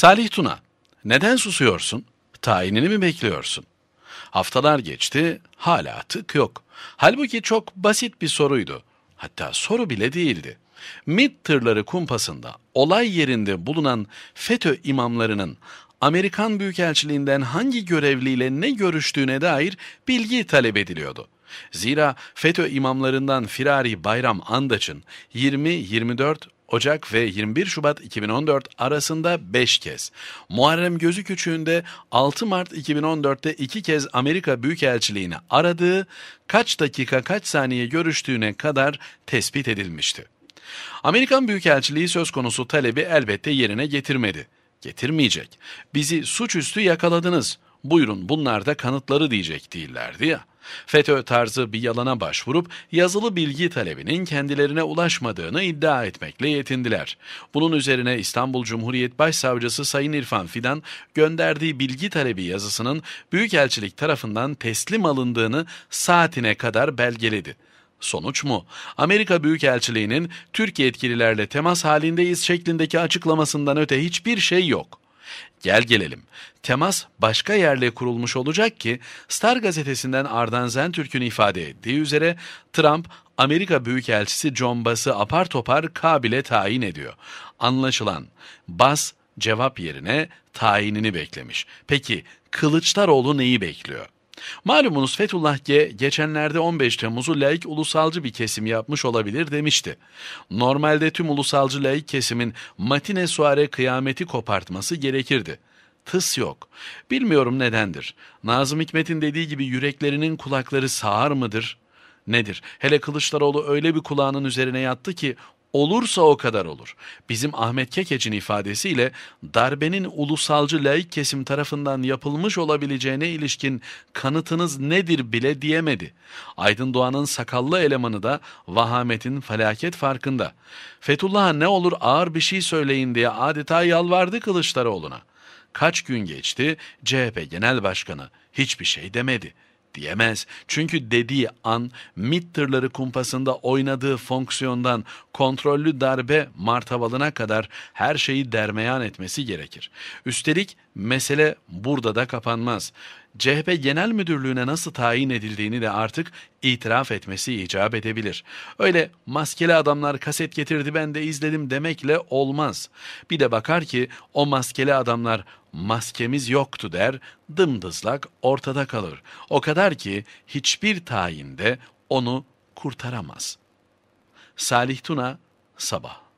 Salih Tuna, neden susuyorsun? Tayinini mi bekliyorsun? Haftalar geçti, hala tık yok. Halbuki çok basit bir soruydu. Hatta soru bile değildi. MİT tırları kumpasında olay yerinde bulunan FETÖ imamlarının Amerikan Büyükelçiliğinden hangi görevliyle ne görüştüğüne dair bilgi talep ediliyordu. Zira FETÖ imamlarından Firari Bayram Andaç'ın 20, 24, Ocak ve 21 Şubat 2014 arasında 5 kez, Muharrem Gözü Küçüğü'nde 6 Mart 2014'te 2 kez Amerika Büyükelçiliğini aradığı, kaç dakika kaç saniye görüştüğüne kadar tespit edilmişti. Amerikan Büyükelçiliği söz konusu talebi elbette yerine getirmedi. Getirmeyecek. Bizi suçüstü yakaladınız.'' buyurun bunlar da kanıtları diyecek değillerdi ya. FETÖ tarzı bir yalana başvurup yazılı bilgi talebinin kendilerine ulaşmadığını iddia etmekle yetindiler. Bunun üzerine İstanbul Cumhuriyet Başsavcısı Sayın İrfan Fidan gönderdiği bilgi talebi yazısının Büyükelçilik tarafından teslim alındığını saatine kadar belgeledi. Sonuç mu? Amerika Büyükelçiliği'nin Türkiye yetkililerle temas halindeyiz şeklindeki açıklamasından öte hiçbir şey yok. Gel gelelim. Temas başka yerle kurulmuş olacak ki Star gazetesinden Ardan Zentürk'ün ifade ettiği üzere Trump Amerika Büyükelçisi John Bass'ı apar topar Kabil'e tayin ediyor. Anlaşılan Bass cevap yerine tayinini beklemiş. Peki Kılıçdaroğlu neyi bekliyor? Malumunuz Fethullah G. geçenlerde 15 Temmuz'u laik ulusalcı bir kesim yapmış olabilir demişti. Normalde tüm ulusalcı laik kesimin matine suare kıyameti kopartması gerekirdi tıs yok. Bilmiyorum nedendir. Nazım Hikmet'in dediği gibi yüreklerinin kulakları sağır mıdır? Nedir? Hele Kılıçdaroğlu öyle bir kulağının üzerine yattı ki olursa o kadar olur. Bizim Ahmet Kekeç'in ifadesiyle darbenin ulusalcı laik kesim tarafından yapılmış olabileceğine ilişkin kanıtınız nedir bile diyemedi. Aydın Doğan'ın sakallı elemanı da vahametin felaket farkında. Fethullah'a ne olur ağır bir şey söyleyin diye adeta yalvardı Kılıçdaroğlu'na. Kaç gün geçti CHP Genel Başkanı hiçbir şey demedi.'' diyemez. Çünkü dediği an MIT tırları kumpasında oynadığı fonksiyondan kontrollü darbe martavalına kadar her şeyi dermeyan etmesi gerekir. Üstelik mesele burada da kapanmaz. CHP Genel Müdürlüğü'ne nasıl tayin edildiğini de artık itiraf etmesi icap edebilir. Öyle maskeli adamlar kaset getirdi ben de izledim demekle olmaz. Bir de bakar ki o maskeli adamlar maskemiz yoktu der, dımdızlak ortada kalır. O kadar ki hiçbir tayinde onu kurtaramaz. Salih Tuna Sabah